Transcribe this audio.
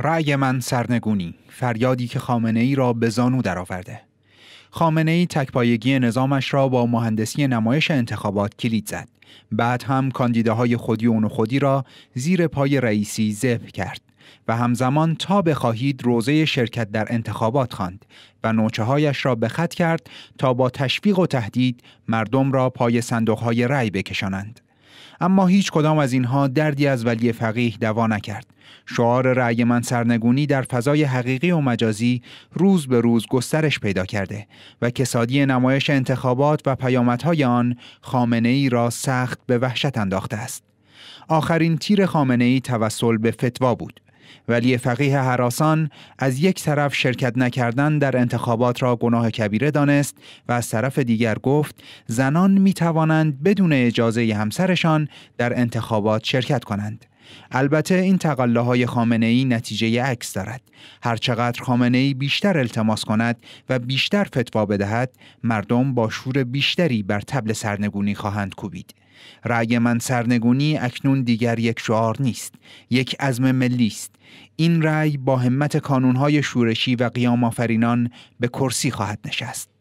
رأی من سرنگونی فریادی که خامنه ای را به زانو درآورده خامنه ای تکپایگی نظامش را با مهندسی نمایش انتخابات کلید زد بعد هم کاندیداهای خودی اون خودی را زیر پای رئیسی زب کرد و همزمان تا بخواهید روزه شرکت در انتخابات خواند و نوچه هایش را به خط کرد تا با تشویق و تهدید مردم را پای صندوق های رأی بکشانند اما هیچ کدام از اینها دردی از ولی فقیه دوا نکرد شعار رأی من سرنگونی در فضای حقیقی و مجازی روز به روز گسترش پیدا کرده و کسادی نمایش انتخابات و پیامدهای آن خامنه ای را سخت به وحشت انداخته است آخرین تیر خامنه ای توسل به فتوا بود ولی فقیه حراسان از یک طرف شرکت نکردن در انتخابات را گناه کبیره دانست و از طرف دیگر گفت زنان می توانند بدون اجازه همسرشان در انتخابات شرکت کنند. البته این تقله های خامنه ای نتیجه عکس دارد هرچقدر خامنه ای بیشتر التماس کند و بیشتر فتوا بدهد مردم با شور بیشتری بر تبل سرنگونی خواهند کوبید رأی من سرنگونی اکنون دیگر یک شعار نیست یک عزم ملی است این رأی با همت کانونهای شورشی و قیام آفرینان به کرسی خواهد نشست